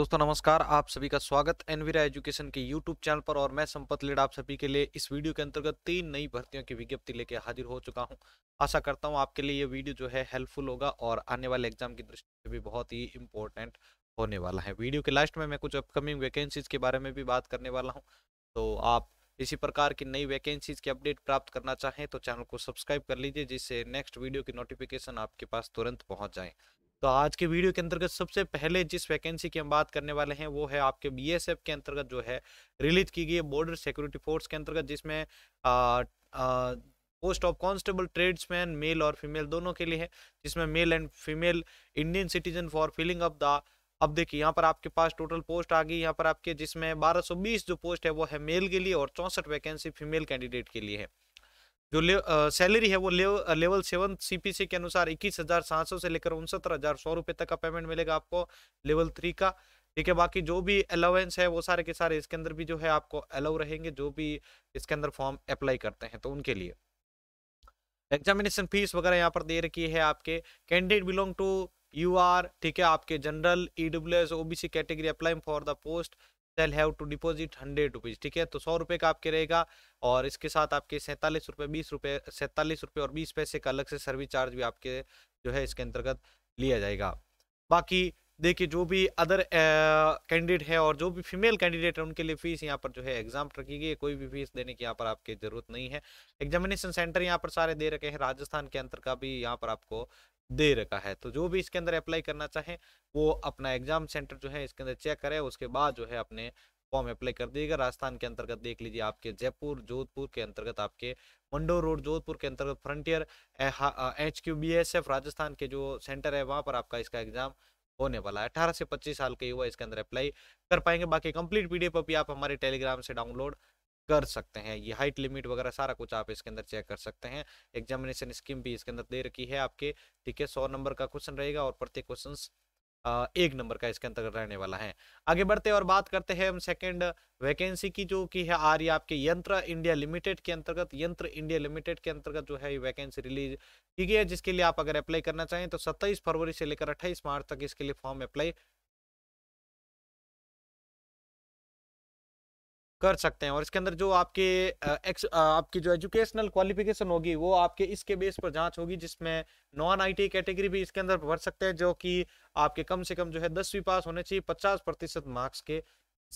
दोस्तों नमस्कार आप सभी का स्वागत एनवीरा एजुकेशन के यूट्यूब चैनल पर और मैं संपत लेड आप सभी के लिए इस वीडियो के अंतर्गत तीन नई भर्तियों की विज्ञप्ति लेकर हाजिर हो चुका हूं आशा करता हूं आपके लिए ये वीडियो जो है हेल्पफुल होगा और आने वाले एग्जाम की दृष्टि से भी बहुत ही इंपॉर्टेंट होने वाला है वीडियो के लास्ट में मैं कुछ अपकमिंग वैकेंसीज के बारे में भी बात करने वाला हूँ तो आप इसी प्रकार की नई वैकेंसीज की अपडेट प्राप्त करना चाहें तो चैनल को सब्सक्राइब कर लीजिए जिससे नेक्स्ट वीडियो की नोटिफिकेशन आपके पास तुरंत पहुँच जाए तो आज के वीडियो के अंतर्गत सबसे पहले जिस वैकेंसी की हम बात करने वाले हैं वो है आपके बीएसएफ के अंतर्गत जो है रिलीज की गई है बॉर्डर सिक्योरिटी फोर्स के अंतर्गत जिसमें post of constable tradesman male और फीमेल दोनों के लिए है जिसमें male and female Indian citizen for filling up the अब देखिए यहाँ पर आपके पास टोटल पोस्ट आ गई यहाँ पर आपके जिसमें 1220 जो पोस्ट है वो है मेल के लिए और चौंसठ वैकेंसी फीमेल कैंडिडेट के लिए है जो ले, आ, सैलरी है वो ले, लेवल सेवन सीपीसी के अनुसार इक्कीस हजार सात सौ से लेकर उनसत्तर हजार सौ रुपए तक का पेमेंट मिलेगा आपको लेवल थ्री का ठीक है बाकी जो भी अलाउेंस है वो सारे के सारे इसके अंदर भी जो है आपको अलाउ रहेंगे जो भी इसके अंदर फॉर्म अप्लाई करते हैं तो उनके लिए एग्जामिनेशन फीस वगैरह यहाँ पर दे रखी है आपके candidate belong to U R ठीक है आपके general EW S O B C category applying for the post shall have to deposit hundred rupees ठीक है तो सौ रुपये का आपके रहेगा और इसके साथ आपके सैंतालीस रुपये बीस रुपये सैंतालीस रुपये और बीस पैसे का अलग से सर्विस चार्ज भी आपके जो है इसके अंतर्गत लिया जाएगा बाकी देखिए जो भी अदर कैंडिडेट है और जो भी फीमेल कैंडिडेट है उनके लिए फीस यहाँ पर जो है एग्जाम रखी गई है कोई भी फीस देने की यहाँ पर आपकी जरूरत नहीं है एग्जामिनेशन सेंटर यहाँ पर सारे दे रखे हैं राजस्थान के अंतर का भी यहाँ पर आपको दे रखा है तो जो भी इसके अंदर अप्लाई करना चाहे वो अपना एग्जाम सेंटर जो है इसके अंदर चेक करे उसके बाद जो है अपने फॉर्म अप्लाई कर दिएगा राजस्थान के अंतर्गत देख लीजिए आपके जयपुर जोधपुर के अंतर्गत आपके मंडो रोड जोधपुर के अंतर्गत frontier H Q B S F Rajasthan के जो सेंटर है वहाँ पर आपका इसका एग्जाम होने वाला है अठारह से पच्चीस साल के युवा इसके अंदर अप्लाई कर पाएंगे बाकी कंप्लीट पीडीएफ अभी आप हमारे टेलीग्राम से डाउनलोड कर सकते हैं ये हाइट लिमिट वगैरह सारा कुछ आप इसके अंदर चेक कर सकते हैं एग्जामिनेशन स्कीम भी इसके अंदर दे रखी है आपके ठीक है सौ नंबर का क्वेश्चन रहेगा और प्रत्येक क्वेश्चन एक नंबर का इसके अंतर्गत रहने वाला है आगे बढ़ते और बात करते हैं हम सेकंड वैकेंसी की जो की है आ रही है आपके यंत्र इंडिया लिमिटेड के अंतर्गत यंत्र इंडिया लिमिटेड के अंतर्गत जो है ये वैकेंसी रिलीज की गई है जिसके लिए आप अगर अप्लाई करना चाहें तो 27 फरवरी से लेकर 28 मार्च तक इसके लिए फॉर्म अप्लाई कर सकते हैं और इसके अंदर जो आपके एक्स आपकी जो एजुकेशनल क्वालिफिकेशन होगी वो आपके इसके बेस पर जांच होगी जिसमें नॉन आईटी कैटेगरी भी इसके अंदर भर सकते हैं जो कि आपके कम से कम जो है दसवीं पास होने चाहिए पचास प्रतिशत मार्क्स के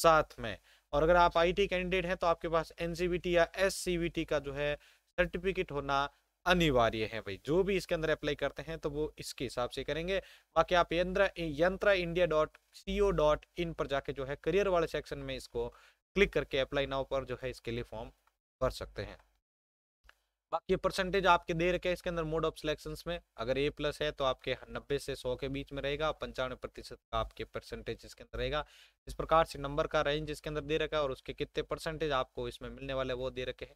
साथ में और अगर आप आईटी कैंडिडेट हैं तो आपके पास एन या एस का जो है सर्टिफिकेट होना अनिवार्य है भाई जो भी इसके अंदर अप्लाई करते हैं तो वो इसके हिसाब से करेंगे बाकी आप Yantra Yantra India dot C O dot in पर जाके जो है करियर वाले सेक्शन में इसको क्लिक करके अप्लाई नाउ पर जो है इसके लिए फॉर्म भर सकते हैं बाकी परसेंटेज आपके दे रखे हैं इसके अंदर मोड ऑफ सिलेक्शन में अगर ए प्लस है तो आपके नब्बे से सौ के बीच में रहेगा पंचानवे प्रतिशत का आपके परसेंटेज इसके अंदर रहेगा इस प्रकार से नंबर का रेंज इसके अंदर दे रखा है और उसके कितने परसेंटेज आपको इसमें मिलने वाले वो दे रखे हैं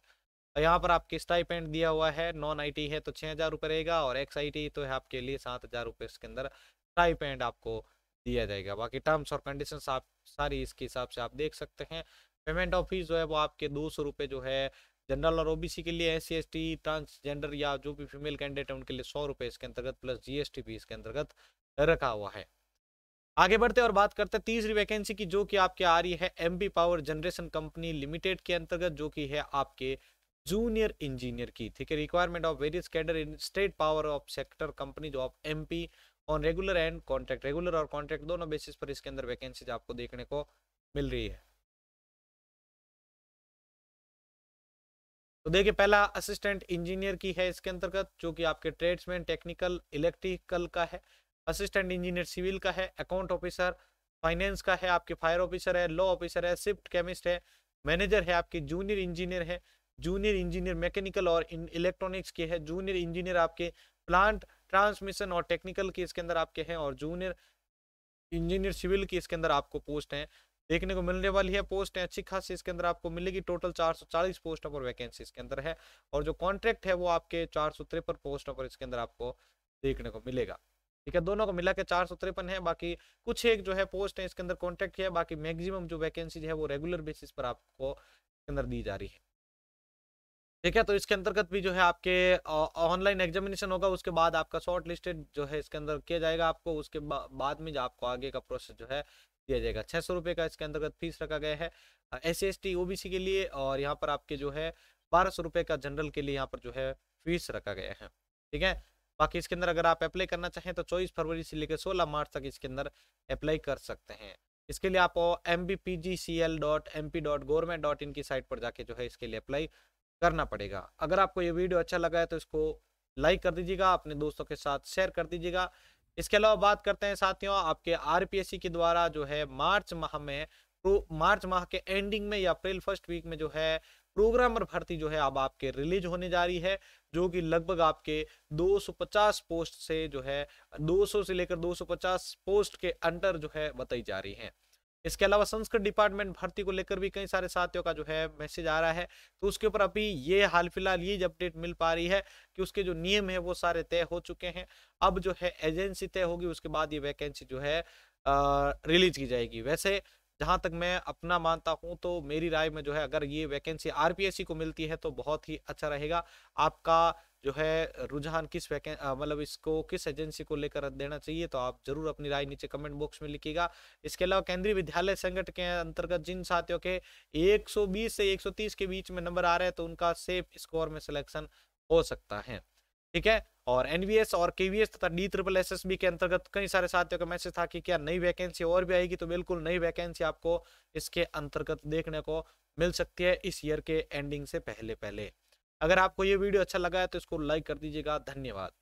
और यहाँ पर आपके स्टाइपेंट दिया हुआ है नॉन आई है तो छः हज़ार रुपये रहेगा और एक्स आईटी तो है आपके लिए सात हज़ार रुपये इसके अंदर स्टाइपेंट आपको दिया जाएगा बाकी टर्म्स और कंडीशन आप सारी इसके हिसाब से आप देख सकते हैं पेमेंट ऑफ फीस जो है वो आपके दो सौ रुपये जो है जनरल और ओबीसी के लिए S C S T transgender या जो भी फीमेल कैंडिडेट है उनके लिए सौ रुपये इसके अंतर्गत प्लस जीएसटी भी इसके अंतर्गत रखा हुआ है आगे बढ़ते और बात करते हैं तीसरी वैकेंसी की जो कि आपके आ रही है MP power generation company limited के अंतर्गत जो कि है आपके जूनियर इंजीनियर की ठीक है requirement of various cadre in state power of sector company जो आप M on regular and contract regular और कॉन्ट्रैक्ट दोनों बेसिस पर इसके अंदर वैकेंसीज आपको देखने को मिल रही है तो देखिए पहला असिस्टेंट इंजीनियर की है इसके अंतर्गत जो कि आपके ट्रेड्समैन टेक्निकल इलेक्ट्रिकल का है असिस्टेंट इंजीनियर सिविल का है अकाउंट ऑफिसर फाइनेंस का है आपके फायर ऑफिसर है लॉ ऑफिसर है शिफ्ट केमिस्ट है मैनेजर है आपके जूनियर इंजीनियर है जूनियर इंजीनियर मैकेनिकल और इलेक्ट्रॉनिक्स के है जूनियर इंजीनियर आपके प्लांट ट्रांसमिशन और टेक्निकल के इसके अंदर आपके हैं और जूनियर इंजीनियर सिविल की इसके अंदर आपको पोस्ट है देखने को मिलने वाली है पोस्ट है अच्छी खासी इसके अंदर आपको मिलेगी टोटल 440 पोस्ट नंबर वैकेंसी इसके अंदर है और जो कॉन्ट्रैक्ट है वो आपके चार पोस्ट नंबर इसके अंदर आपको देखने को मिलेगा ठीक है दोनों को मिला के चार सौ तिरपन है बाकी कुछ एक जो है पोस्ट है इसके अंदर कॉन्ट्रैक्ट है बाकी मैक्सिमम जो वैकेंसीज है वो रेगुलर बेसिस पर आपको इसके अंदर दी जा रही है ठीक है तो इसके अंतर्गत भी जो है आपके ऑनलाइन एग्जामिनेशन होगा उसके बाद आपका शॉर्ट लिस्टेड जो है इसके अंदर किया जाएगा आपको उसके बा, बाद में जो आपको आगे का प्रोसेस जो है दिया जाएगा छः सौ रुपये का इसके अंतर्गत फीस रखा गया है S C S T O B C के लिए और यहाँ पर आपके जो है बारह सौ रुपये का जनरल के लिए यहाँ पर जो है फीस रखा गया है ठीक है बाकी इसके अंदर अगर आप अप्लाई करना चाहें तो चौबीस फरवरी से लेकर सोलह मार्च तक इसके अंदर अप्लाई कर सकते हैं इसके लिए आप M B P G C L dot M P dot government dot in की साइट पर जाके जो है इसके लिए अप्लाई करना पड़ेगा अगर आपको ये वीडियो अच्छा लगा है तो इसको लाइक कर दीजिएगा अपने दोस्तों के साथ शेयर कर दीजिएगा इसके अलावा बात करते हैं साथियों आपके आर के द्वारा जो है मार्च माह में मार्च माह के एंडिंग में या अप्रैल फर्स्ट वीक में जो है प्रोग्रामर भर्ती जो है अब आपके रिलीज होने जा रही है जो कि लगभग आपके 250 पोस्ट से जो है 200 से लेकर 250 पोस्ट के अंडर जो है बताई जा रही है इसके अलावा संस्कृत डिपार्टमेंट भर्ती को लेकर भी कई सारे साथियों का जो है मैसेज आ रहा है तो उसके ऊपर अभी ये हाल फिलहाल ये अपडेट मिल पा रही है कि उसके जो नियम है वो सारे तय हो चुके हैं अब जो है एजेंसी तय होगी उसके बाद ये वैकेंसी जो है रिलीज की जाएगी वैसे जहां तक मैं अपना मानता हूं तो मेरी राय में जो है अगर ये वैकेंसी आरपीएससी को मिलती है तो बहुत ही अच्छा रहेगा आपका जो है रुझान किस वैके मतलब इसको किस एजेंसी को लेकर देना चाहिए तो आप जरूर अपनी राय नीचे कमेंट बॉक्स में लिखिएगा इसके अलावा केंद्रीय विद्यालय संगठन के अंतर्गत जिन साथियों के 120 से 130 के बीच में नंबर आ रहे हैं तो उनका सेफ स्कोर में सिलेक्शन हो सकता है ठीक है और एनवीएस और केवीएस तथा डी ट्रिपल एस के अंतर्गत कई सारे साथियों का मैसेज था कि क्या नई वैकेंसी और भी आएगी तो बिल्कुल नई वैकेंसी आपको इसके अंतर्गत देखने को मिल सकती है इस ईयर के एंडिंग से पहले पहले अगर आपको ये वीडियो अच्छा लगा है तो इसको लाइक कर दीजिएगा धन्यवाद